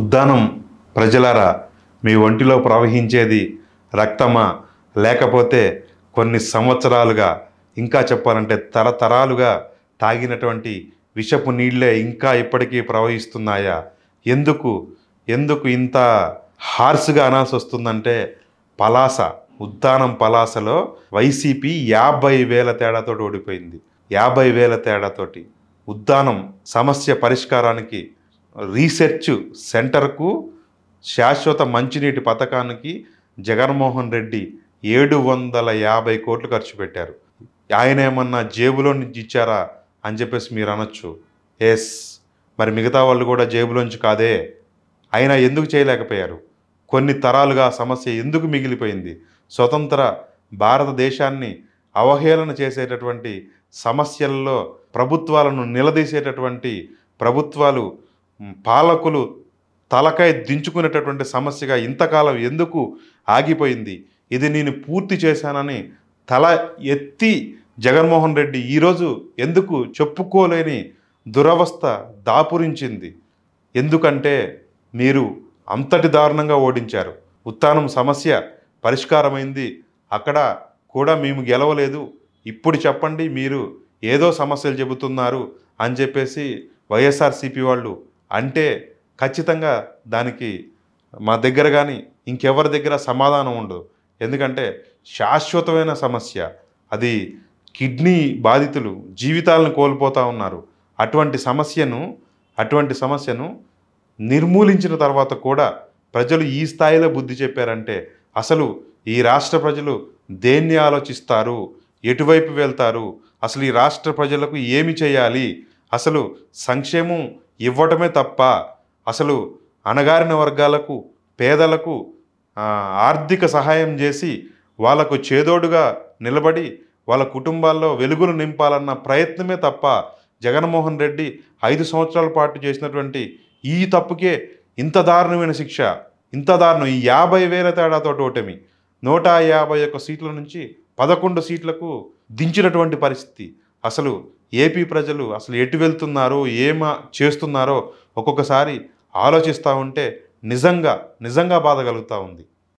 ఉద్దానం ప్రజలారా మీ ఒంటిలో ప్రవహించేది రక్తమా లేకపోతే కొన్ని సంవత్సరాలుగా ఇంకా చెప్పాలంటే తరతరాలుగా తాగినటువంటి విషపు నీళ్లే ఇంకా ఇప్పటికీ ప్రవహిస్తున్నాయా ఎందుకు ఎందుకు ఇంత హార్స్గా అనాల్సి వస్తుందంటే పలాస ఉద్దానం పలాసలో వైసీపీ యాభై వేల తేడాతోటి ఓడిపోయింది యాభై వేల తేడాతోటి ఉద్దానం సమస్య పరిష్కారానికి రీసెర్చ్ సెంటర్కు శాశ్వత మంచినీటి పథకానికి జగన్మోహన్ రెడ్డి ఏడు వందల యాభై కోట్లు ఖర్చు పెట్టారు ఆయన ఏమన్నా జేబులో నుంచి ఇచ్చారా అని చెప్పేసి మీరు అనొచ్చు ఎస్ మరి మిగతా వాళ్ళు కూడా జేబులోంచి కాదే అయినా ఎందుకు చేయలేకపోయారు కొన్ని తరాలుగా సమస్య ఎందుకు మిగిలిపోయింది స్వతంత్ర భారతదేశాన్ని అవహేళన చేసేటటువంటి సమస్యల్లో ప్రభుత్వాలను నిలదీసేటటువంటి ప్రభుత్వాలు పాలకులు తలకాయ దించుకునేటటువంటి సమస్యగా ఇంతకాలం ఎందుకు ఆగిపోయింది ఇది నేను పూర్తి చేశానని తల ఎత్తి జగన్మోహన్ రెడ్డి ఈరోజు ఎందుకు చెప్పుకోలేని దురవస్థ దాపురించింది ఎందుకంటే మీరు అంతటి దారుణంగా ఓడించారు ఉత్తానం సమస్య పరిష్కారమైంది అక్కడ కూడా మేము గెలవలేదు ఇప్పుడు చెప్పండి మీరు ఏదో సమస్యలు చెబుతున్నారు అని చెప్పేసి వైఎస్ఆర్సీపీ వాళ్ళు అంటే ఖచ్చితంగా దానికి మా దగ్గర కానీ ఇంకెవరి దగ్గర సమాధానం ఉండదు ఎందుకంటే శాశ్వతమైన సమస్య అది కిడ్నీ బాధితులు జీవితాలను కోల్పోతూ ఉన్నారు అటువంటి సమస్యను అటువంటి సమస్యను నిర్మూలించిన తర్వాత కూడా ప్రజలు ఈ స్థాయిలో బుద్ధి చెప్పారంటే అసలు ఈ రాష్ట్ర ప్రజలు దేన్ని ఆలోచిస్తారు ఎటువైపు వెళ్తారు అసలు ఈ రాష్ట్ర ప్రజలకు ఏమి చేయాలి అసలు సంక్షేమం ఇవ్వటమే తప్ప అసలు అణగారిన వర్గాలకు పేదలకు ఆర్థిక సహాయం చేసి వాళ్ళకు చేదోడుగా నిలబడి వాళ్ళ కుటుంబాల్లో వెలుగులు నింపాలన్న ప్రయత్నమే తప్ప జగన్మోహన్ రెడ్డి ఐదు సంవత్సరాల పాటు చేసినటువంటి ఈ తప్పుకే ఇంత దారుణమైన శిక్ష ఇంత దారుణం ఈ యాభై వేల తేడాతో ఓటమి నూట యాభై ఒక్క సీట్ల నుంచి పదకొండు సీట్లకు దించినటువంటి పరిస్థితి అసలు ఏపీ ప్రజలు అసలు ఎటు వెళ్తున్నారో ఏమా చేస్తున్నారో ఒక్కొక్కసారి ఆలోచిస్తూ ఉంటే నిజంగా నిజంగా బాధ కలుగుతూ ఉంది